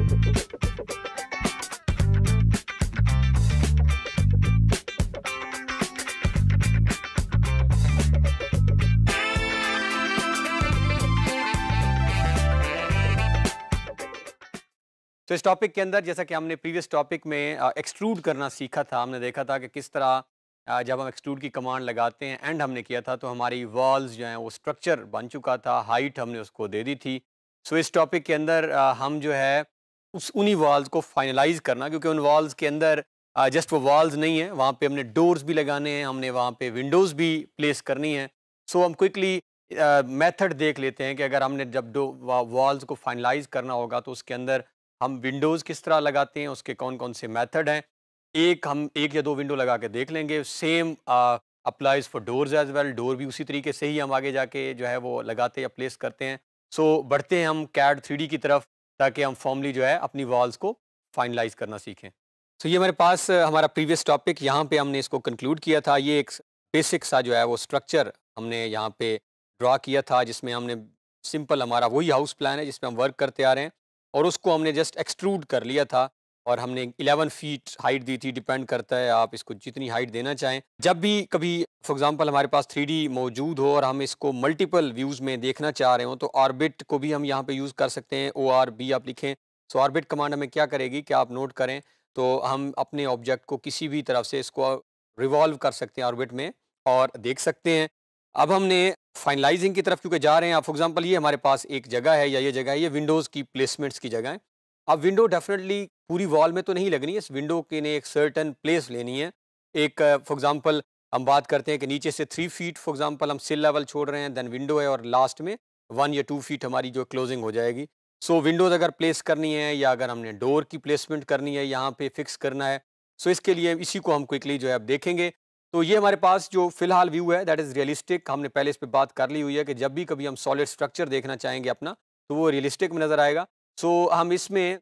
तो इस टॉपिक के अंदर जैसा कि हमने प्रीवियस टॉपिक में एक्सट्रूड करना सीखा था हमने देखा था कि किस तरह जब हम एक्सट्रूड की कमांड लगाते हैं एंड हमने किया था तो हमारी वॉल्स जो हैं वो स्ट्रक्चर बन चुका था हाइट हमने उसको दे दी थी सो so इस टॉपिक के अंदर हम जो है उस उन्हीं वॉल्स को फाइनलाइज करना क्योंकि उन वॉल्स के अंदर जस्ट वो वॉल्स नहीं है वहाँ पे हमने डोर्स भी लगाने हैं हमने वहाँ पे विंडोज़ भी प्लेस करनी है सो so, हम क्विकली मेथड देख लेते हैं कि अगर हमने जब डो वॉल्स को फाइनलाइज करना होगा तो उसके अंदर हम विंडोज़ किस तरह लगाते हैं उसके कौन कौन से मैथड हैं एक हम एक या दो विंडो लगा के देख लेंगे same applies for doors as well door भी उसी तरीके से ही हम आगे जाके जो है वो लगाते या प्लेस करते हैं सो so, बढ़ते हैं हम कैड थ्री की तरफ ताकि हम फॉर्मली जो है अपनी वॉल्स को फाइनलाइज करना सीखें तो so, ये हमारे पास हमारा प्रीवियस टॉपिक यहाँ पे हमने इसको कंक्लूड किया था ये एक बेसिक सा जो है वो स्ट्रक्चर हमने यहाँ पे ड्रा किया था जिसमें हमने सिंपल हमारा वही हाउस प्लान है जिसमें हम वर्क करते आ रहे हैं और उसको हमने जस्ट एक्सट्रूड कर लिया था और हमने 11 फीट हाइट दी थी डिपेंड करता है आप इसको जितनी हाइट देना चाहें जब भी कभी फॉर एग्जांपल हमारे पास थ्री मौजूद हो और हम इसको मल्टीपल व्यूज़ में देखना चाह रहे हो तो ऑर्बिट को भी हम यहाँ पे यूज़ कर सकते हैं ओ आर बी आप लिखें सो ऑर्बिट कमांड हमें क्या करेगी कि आप नोट करें तो हम अपने ऑब्जेक्ट को किसी भी तरफ से इसको रिवॉल्व कर सकते हैं ऑर्बिट में और देख सकते हैं अब हमने फाइनलाइजिंग की तरफ क्योंकि जा रहे हैं आप फॉर एग्जाम्पल ये हमारे पास एक जगह है या ये जगह है ये विंडोज़ की प्लेसमेंट्स की जगह है अब विंडो डेफिनेटली पूरी वॉल में तो नहीं लगनी है इस विंडो के ने एक सर्टन प्लेस लेनी है एक फॉर एग्ज़ाम्पल हम बात करते हैं कि नीचे से थ्री फीट फॉर एग्ज़ाम्पल हम सिल लेवल छोड़ रहे हैं देन विंडो है और लास्ट में वन या टू फीट हमारी जो क्लोजिंग हो जाएगी सो so, विंडोज़ अगर प्लेस करनी है या अगर हमने डोर की प्लेसमेंट करनी है यहाँ पे फिक्स करना है सो so इसके लिए इसी को हम क्विकली जो है आप देखेंगे तो ये हमारे पास जो फिलहाल व्यू है दैट इज़ रियलिस्टिक हमने पहले इस पर बात कर ली हुई है कि जब भी कभी हम सॉलिड स्ट्रक्चर देखना चाहेंगे अपना तो वो रियलिस्टिक में नज़र आएगा सो so, हम इसमें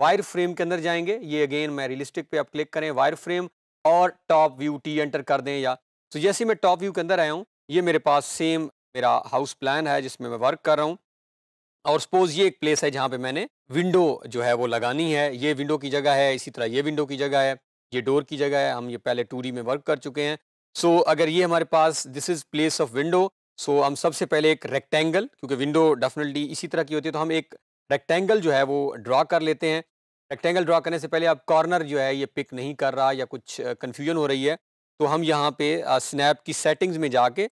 वायर फ्रेम के अंदर जाएंगे ये अगेन मैं रियलिस्टिक पे आप क्लिक करें वायर फ्रेम और टॉप व्यू टी एंटर कर दें या तो so, जैसे मैं टॉप व्यू के अंदर आया हूँ ये मेरे पास सेम मेरा हाउस प्लान है जिसमें मैं वर्क कर रहा हूँ और सपोज़ ये एक प्लेस है जहाँ पे मैंने विंडो जो है वो लगानी है ये विंडो की जगह है इसी तरह ये विंडो की जगह है ये डोर की जगह है हम ये पहले टू में वर्क कर चुके हैं सो so, अगर ये हमारे पास this is place of window so हम सबसे पहले एक रेक्टेंगल क्योंकि विंडो डेफिनेटली इसी तरह की होती है तो हम एक रेक्टेंगल जो है वो ड्रा कर लेते हैं रेक्टेंगल ड्रा करने से पहले आप कॉर्नर जो है ये पिक नहीं कर रहा या कुछ कन्फ्यूजन हो रही है तो हम यहाँ पे स्नैप की सेटिंग्स में जाके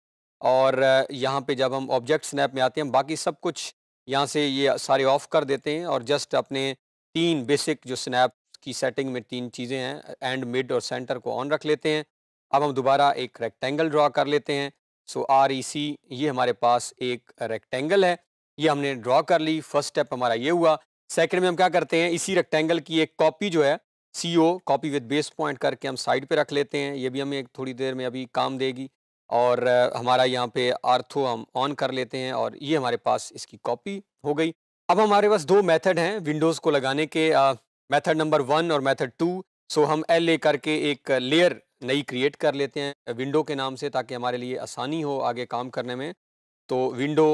और यहाँ पे जब हम ऑब्जेक्ट स्नैप में आते हैं बाकी सब कुछ यहाँ से ये सारे ऑफ कर देते हैं और जस्ट अपने तीन बेसिक जो स्नैप की सेटिंग में तीन चीज़ें हैं एंड मिड और सेंटर को ऑन रख लेते हैं अब हम दोबारा एक रेक्टेंगल ड्रा कर लेते हैं सो आर ई सी ये हमारे पास एक रेक्टेंगल है ये हमने ड्रॉ कर ली फर्स्ट स्टेप हमारा ये हुआ सेकंड में हम क्या करते हैं इसी रेक्टेंगल की एक कॉपी जो है C O copy with base point करके हम साइड पे रख लेते हैं ये भी हमें एक थोड़ी देर में अभी काम देगी और हमारा यहाँ पे आर्थो हम ऑन कर लेते हैं और ये हमारे पास इसकी कॉपी हो गई अब हमारे पास दो मैथड हैं विंडोज़ को लगाने के मैथड नंबर वन और मैथड टू सो हम एल ए करके एक लेयर नई क्रिएट कर लेते हैं विंडो के नाम से ताकि हमारे लिए आसानी हो आगे काम करने में तो विंडो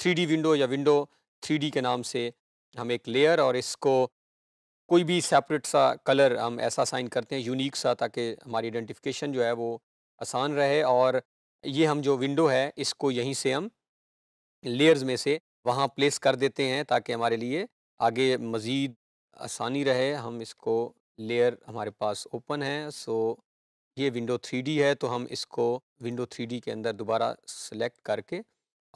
थ्री विंडो या विंडो थ्री के नाम से हम एक लेयर और इसको कोई भी सेपरेट सा कलर हम ऐसा साइन करते हैं यूनिक सा ताकि हमारी आइडेंटिफिकेशन जो है वो आसान रहे और ये हम जो विंडो है इसको यहीं से हम लेयर्स में से वहाँ प्लेस कर देते हैं ताकि हमारे लिए आगे मज़ीद आसानी रहे हम इसको लेयर हमारे पास ओपन है सो ये विंडो 3D है तो हम इसको विंडो 3D के अंदर दोबारा सेलेक्ट करके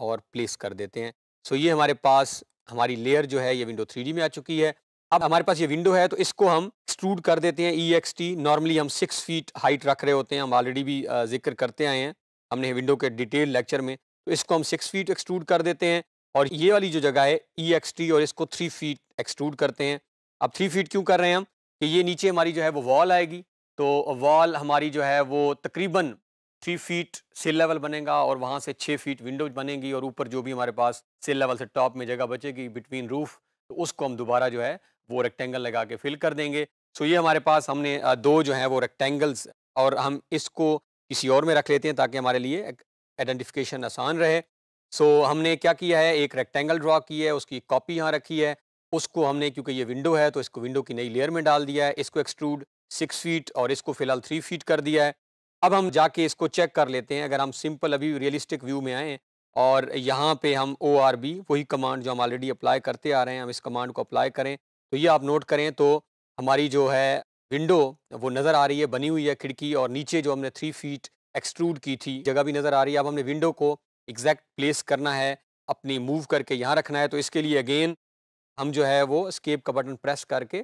और प्लेस कर देते हैं सो ये हमारे पास हमारी लेयर जो है ये विंडो थ्री में आ चुकी है अब हमारे पास ये विंडो है तो इसको हम एक्सट्रूड कर देते हैं ई एक्स टी नॉर्मली हम सिक्स फीट हाइट रख रहे होते हैं हम ऑलरेडी भी जिक्र करते आए हैं हमने विंडो के डिटेल लेक्चर में तो इसको हम सिक्स फीट एक्सट्रूड कर देते हैं और ये वाली जो जगह है ई एक्स टी और इसको थ्री फीट एक्सट्रूड करते हैं अब थ्री फीट क्यों कर रहे हैं हम कि ये नीचे हमारी जो है वो वॉल आएगी तो वॉल हमारी जो है वो तकरीबन थ्री फीट सेल लेवल बनेगा और वहाँ से छः फीट विंडोज बनेगी और ऊपर जो भी हमारे पास सेल लेवल से टॉप में जगह बचेगी बिटवीन रूफ तो उसको हम दोबारा जो है वो रेक्टेंगल लगा के फिल कर देंगे सो ये हमारे पास हमने दो जो है वो रेक्टेंगल्स और हम इसको किसी और में रख लेते हैं ताकि हमारे लिए आइडेंटिफिकेशन आसान रहे सो so, हमने क्या किया है एक रेक्टेंगल ड्रॉ की है उसकी कॉपी यहाँ रखी है उसको हमने क्योंकि ये विंडो है तो इसको विंडो की नई लेयर में डाल दिया है इसको एक्सट्रूड सिक्स फीट और इसको फिलहाल थ्री फीट कर दिया है अब हम जाके इसको चेक कर लेते हैं अगर हम सिंपल अभी रियलिस्टिक व्यू में आएँ और यहाँ पे हम ओ आर बी वही कमांड जो हम ऑलरेडी अप्लाई करते आ रहे हैं हम इस कमांड को अप्लाई करें तो ये आप नोट करें तो हमारी जो है विंडो वो नज़र आ रही है बनी हुई है खिड़की और नीचे जो हमने थ्री फीट एक्सट्रूड की थी जगह भी नज़र आ रही है अब हमने विंडो को एग्जैक्ट प्लेस करना है अपनी मूव करके यहाँ रखना है तो इसके लिए अगेन हम जो है वो स्केप का बटन प्रेस करके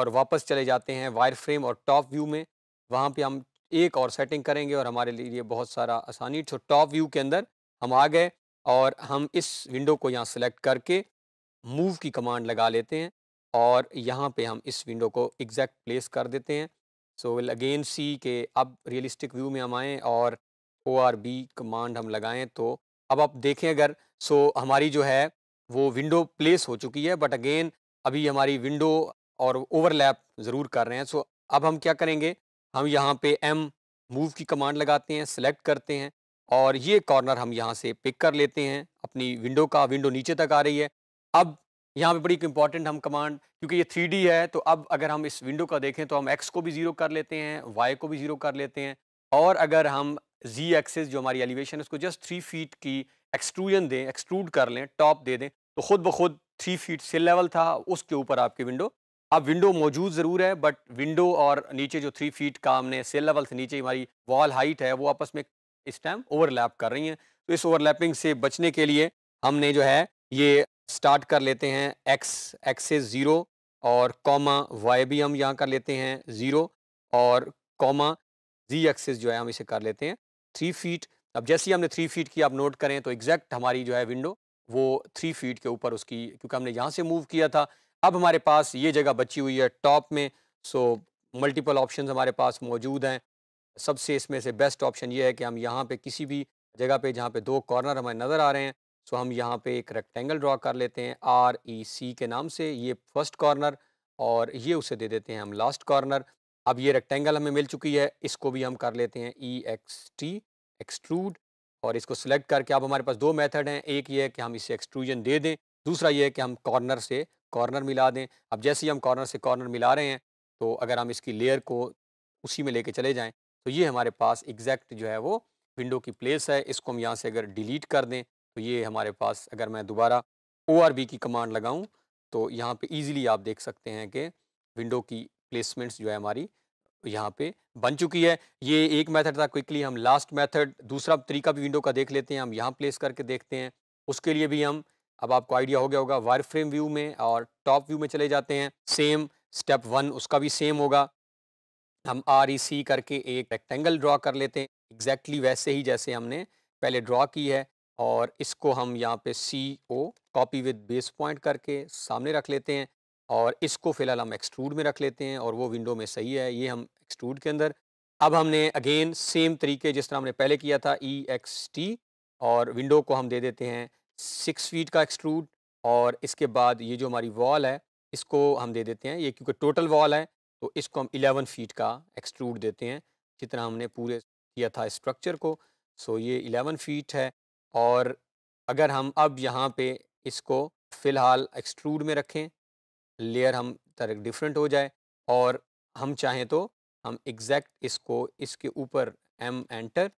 और वापस चले जाते हैं वायर फ्रेम और टॉप व्यू में वहाँ पे हम एक और सेटिंग करेंगे और हमारे लिए बहुत सारा आसानी तो टॉप व्यू के अंदर हम आ गए और हम इस विंडो को यहाँ सेलेक्ट करके मूव की कमांड लगा लेते हैं और यहाँ पे हम इस विंडो को एग्जैक्ट प्लेस कर देते हैं सो विल अगेन सी के अब रियलिस्टिक व्यू में हम आएँ और ओ आर बी कमांड हम लगाएं तो अब आप देखें अगर सो हमारी जो है वो विंडो प्लेस हो चुकी है बट अगेन अभी हमारी विंडो और ओवरलैप ज़रूर कर रहे हैं सो अब हम क्या करेंगे हम यहाँ पे एम मूव की कमांड लगाते हैं सेलेक्ट करते हैं और ये कॉर्नर हम यहाँ से पिक कर लेते हैं अपनी विंडो का विंडो नीचे तक आ रही है अब यहाँ पे बड़ी इंपॉर्टेंट हम कमांड क्योंकि ये थ्री है तो अब अगर हम इस विंडो का देखें तो हम एक्स को भी ज़ीरो कर लेते हैं वाई को भी ज़ीरो कर लेते हैं और अगर हम जी एक्सेस जो हमारी एलिवेशन है उसको जस्ट थ्री फीट की एक्सट्रूजन दें एक्सट्रूड कर लें टॉप दे दें तो ख़ुद ब खुद थ्री फीट से लेवल था उसके ऊपर आपकी विंडो अब विंडो मौजूद ज़रूर है बट विंडो और नीचे जो थ्री फीट का हमने सेल लेवल से नीचे हमारी वॉल हाइट है वो आपस में इस टाइम ओवरलैप कर रही हैं तो इस ओवरलैपिंग से बचने के लिए हमने जो है ये स्टार्ट कर लेते हैं एक्स एक्सेस ज़ीरो और कॉमा वाई भी हम यहाँ कर लेते हैं ज़ीरो और कॉमा जी एक्सेस जो है हम इसे कर लेते हैं थ्री फीट अब जैसे ही हमने थ्री फीट की आप नोट करें तो एग्जैक्ट हमारी जो है विंडो वो थ्री फीट के ऊपर उसकी क्योंकि हमने यहाँ से मूव किया था अब हमारे पास ये जगह बची हुई है टॉप में सो मल्टीपल ऑप्शन हमारे पास मौजूद हैं सबसे इसमें से बेस्ट ऑप्शन ये है कि हम यहाँ पे किसी भी जगह पे जहाँ पे दो कॉर्नर हमें नज़र आ रहे हैं सो हम यहाँ पे एक रेक्टेंगल ड्रॉ कर लेते हैं आर ई सी के नाम से ये फर्स्ट कॉर्नर और ये उसे दे देते हैं हम लास्ट कॉर्नर अब ये रेक्टेंगल हमें मिल चुकी है इसको भी हम कर लेते हैं ई एक्स टी एक्सट्रूड और इसको सिलेक्ट करके अब हमारे पास दो मेथड हैं एक ये है कि हम इसे एक्सट्रूजन दे दें दूसरा ये है कि हम कॉर्नर से कॉर्नर मिला दें अब जैसे ही हम कॉर्नर से कॉर्नर मिला रहे हैं तो अगर हम इसकी लेयर को उसी में लेके चले जाएं तो ये हमारे पास एग्जैक्ट जो है वो विंडो की प्लेस है इसको हम यहाँ से अगर डिलीट कर दें तो ये हमारे पास अगर मैं दोबारा ओ की कमांड लगाऊँ तो यहाँ पर ईज़िली आप देख सकते हैं कि विंडो की प्लेसमेंट्स जो है हमारी यहाँ पे बन चुकी है ये एक मेथड था क्विकली हम लास्ट मेथड दूसरा तरीका भी विंडो का देख लेते हैं हम यहाँ प्लेस करके देखते हैं उसके लिए भी हम अब आपको आइडिया हो गया होगा वायर फ्रेम व्यू में और टॉप व्यू में चले जाते हैं सेम स्टेप वन उसका भी सेम होगा हम आर ई सी करके एक रेक्टेंगल ड्रॉ कर लेते हैं एग्जैक्टली exactly वैसे ही जैसे हमने पहले ड्रॉ की है और इसको हम यहाँ पे C O copy with base point करके सामने रख लेते हैं और इसको फ़िलहाल हम एक्सट्रूड में रख लेते हैं और वो विंडो में सही है ये हम एक्सट्रूड के अंदर अब हमने अगेन सेम तरीके जिस तरह हमने पहले किया था ई एक्स टी और विंडो को हम दे देते हैं सिक्स फीट का एक्सट्रूड और इसके बाद ये जो हमारी वॉल है इसको हम दे देते हैं ये क्योंकि टोटल वॉल है तो इसको हम इलेवन फीट का एक्सट्रूड देते हैं जितना हमने पूरे किया था स्ट्रक्चर को सो ये इलेवन फीट है और अगर हम अब यहाँ पे इसको फ़िलहाल एक्सट्रूड में रखें लेयर हम तरह डिफरेंट हो जाए और हम चाहें तो हम एग्जैक्ट इसको इसके ऊपर एम एंटर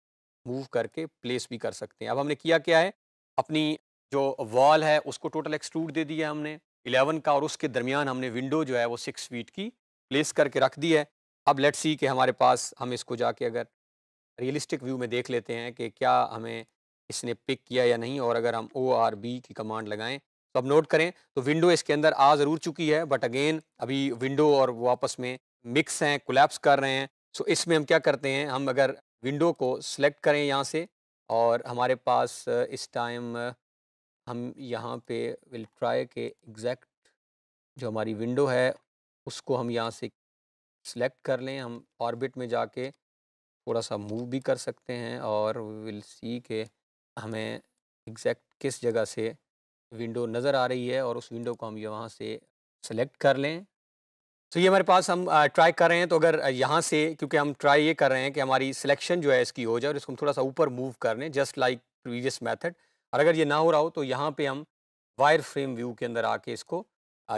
मूव करके प्लेस भी कर सकते हैं अब हमने किया क्या है अपनी जो वॉल है उसको टोटल एक्सट्रूड दे दिया हमने इलेवन का और उसके दरमियान हमने विंडो जो है वो सिक्स फीट की प्लेस करके रख दी है अब लेट्स सी कि हमारे पास हम इसको जाके अगर रियलिस्टिक व्यू में देख लेते हैं कि क्या हमें इसने पिक किया या नहीं और अगर हम ओ आर बी की कमांड लगाएं तो अब नोट करें तो विंडो इसके अंदर आ ज़रूर चुकी है बट अगेन अभी विंडो और वो आपस में मिक्स हैं कोलेप्स कर रहे हैं सो इसमें हम क्या करते हैं हम अगर विंडो को सिलेक्ट करें यहाँ से और हमारे पास इस टाइम हम यहाँ पे विल ट्राई के एग्जैक्ट जो हमारी विंडो है उसको हम यहाँ से सिलेक्ट कर लें हम ऑर्बिट में जाके थोड़ा सा मूव भी कर सकते हैं और विल सी के हमें एग्जैक्ट किस जगह से विंडो नज़र आ रही है और उस विंडो को हम यहाँ से सेलेक्ट कर लें तो ये हमारे पास हम ट्राई कर रहे हैं तो अगर यहाँ से क्योंकि हम ट्राई ये कर रहे हैं कि हमारी सिलेक्शन जो है इसकी हो जाए और इसको हम थोड़ा सा ऊपर मूव कर लें जस्ट लाइक प्रीवियस मेथड और अगर ये ना हो रहा हो तो यहाँ पे हम वायर फ्रेम व्यू के अंदर आके इसको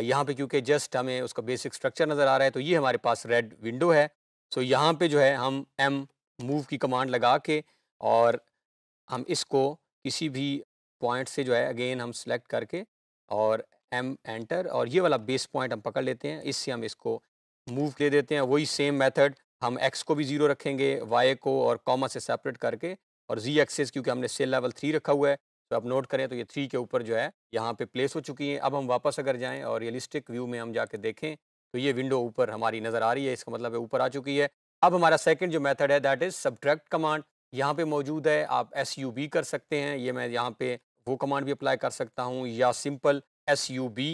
यहाँ पे क्योंकि जस्ट हमें उसका बेसिक स्ट्रक्चर नज़र आ रहा है तो ये हमारे पास रेड विंडो है सो यहाँ पे जो है हम एम मूव की कमांड लगा के और हम इसको किसी भी पॉइंट से जो है अगेन हम सेलेक्ट करके और एम एंटर और ये वाला बेस पॉइंट हम पकड़ लेते हैं इससे हम इसको मूव ले देते हैं वही सेम मेथड हम एक्स को भी ज़ीरो रखेंगे वाई को और कॉमा से सेपरेट करके और जी एक्सेस क्योंकि हमने सेल लेवल थ्री रखा हुआ है तो आप नोट करें तो ये थ्री के ऊपर जो है यहाँ पे प्लेस हो चुकी है अब हम वापस अगर जाएँ और रियलिस्टिक व्यू में हम जाके देखें तो ये विंडो ऊपर हमारी नज़र आ रही है इसका मतलब है ऊपर आ चुकी है अब हमारा सेकेंड जो मैथड है दैट इज़ सब्ट्रैक्ट कमांड यहाँ पे मौजूद है आप एस यू बी कर सकते हैं ये मैं यहाँ पे वो कमांड भी अप्लाई कर सकता हूँ या simple S U B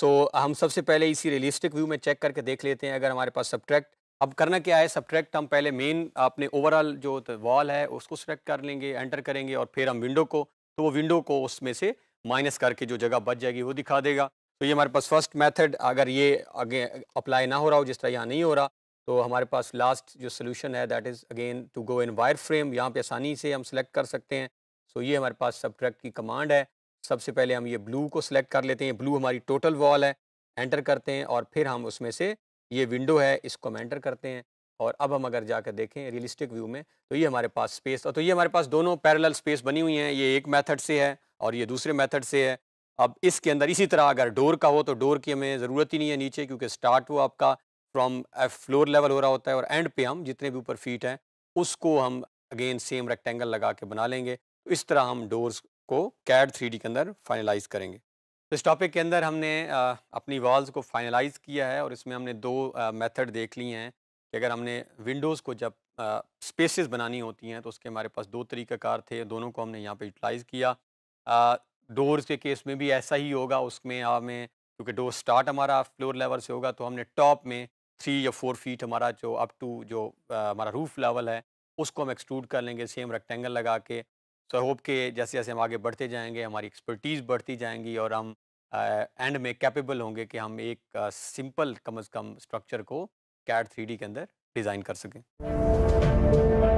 so हम सबसे पहले इसी रियलिस्टिक व्यू में चेक करके देख लेते हैं अगर हमारे पास सब्ट्रैक्ट अब करना क्या है सब्ट्रैक्ट हम पहले मेन अपने ओवरऑल जो वॉल तो है उसको सेलेक्ट कर लेंगे एंटर करेंगे और फिर हम विंडो को तो वो विंडो को उसमें से माइनस करके जो जगह बच जाएगी वो दिखा देगा तो ये हमारे पास फर्स्ट मेथड अगर ये आगे अप्लाई ना हो रहा हो जिस तरह यहाँ नहीं हो रहा तो हमारे पास लास्ट जो सोल्यूशन है that is again to go in wire frame यहाँ पर आसानी से हम सेलेक्ट कर सकते हैं सो ये हमारे पास सब की कमांड है सबसे पहले हम ये ब्लू को सिलेक्ट कर लेते हैं ब्लू हमारी टोटल वॉल है एंटर करते हैं और फिर हम उसमें से ये विंडो है इसको हम एंटर करते हैं और अब हम अगर जाकर देखें रियलिस्टिक व्यू में तो ये हमारे पास स्पेस और तो ये हमारे पास दोनों पैरेलल स्पेस बनी हुई हैं ये एक मेथड से है और ये दूसरे मेथड से है अब इसके अंदर इसी तरह अगर डोर का हो तो डोर की हमें ज़रूरत ही नहीं है नीचे क्योंकि स्टार्ट वो आपका फ्रॉम फ्लोर लेवल हो रहा होता है और एंड पे हम जितने भी ऊपर फीट हैं उसको हम अगेन सेम रेक्टेंगल लगा के बना लेंगे तो इस तरह हम डोर्स को कैड थ्री के अंदर फाइनलाइज करेंगे तो इस टॉपिक के अंदर हमने अपनी वॉल्स को फाइनलाइज किया है और इसमें हमने दो मेथड देख ली हैं कि अगर हमने विंडोज़ को जब स्पेसेस बनानी होती हैं तो उसके हमारे पास दो तरीक़ाकार थे दोनों को हमने यहाँ पे यूटिलाइज़ किया डोर्स के केस में भी ऐसा ही होगा उसमें हमें क्योंकि डोर स्टार्ट हमारा फ्लोर लेवल से होगा तो हमने टॉप में थ्री या फोर फीट हमारा जो अप टू जो आ, हमारा रूफ लेवल है उसको हम एक्सट्रूड कर लेंगे सेम रेक्टेंगल लगा के सो आई होप के जैसे जैसे हम आगे बढ़ते जाएंगे हमारी एक्सपर्टीज़ बढ़ती जाएंगी और हम एंड में कैपेबल होंगे कि हम एक सिंपल कम अज़ कम स्ट्रक्चर को कैड थ्री के अंदर डिज़ाइन कर सकें